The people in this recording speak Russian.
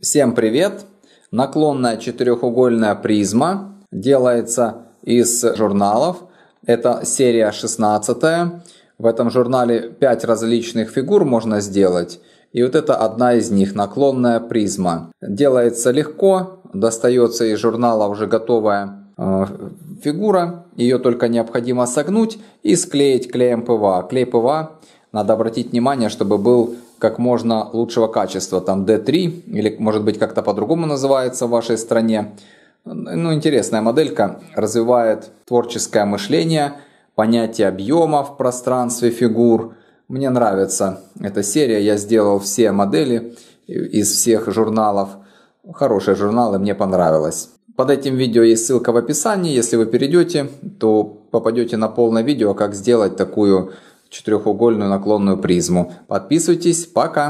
Всем привет! Наклонная четырехугольная призма делается из журналов. Это серия 16. В этом журнале 5 различных фигур можно сделать. И вот это одна из них, наклонная призма. Делается легко, достается из журнала уже готовая э, фигура. Ее только необходимо согнуть и склеить клеем ПВА. Клей ПВА надо обратить внимание, чтобы был как можно лучшего качества, там D3 или может быть как-то по-другому называется в вашей стране. Ну, интересная моделька развивает творческое мышление, понятие объема в пространстве фигур. Мне нравится эта серия, я сделал все модели из всех журналов. Хорошие журналы, мне понравилось. Под этим видео есть ссылка в описании, если вы перейдете, то попадете на полное видео, как сделать такую четырехугольную наклонную призму. Подписывайтесь, пока!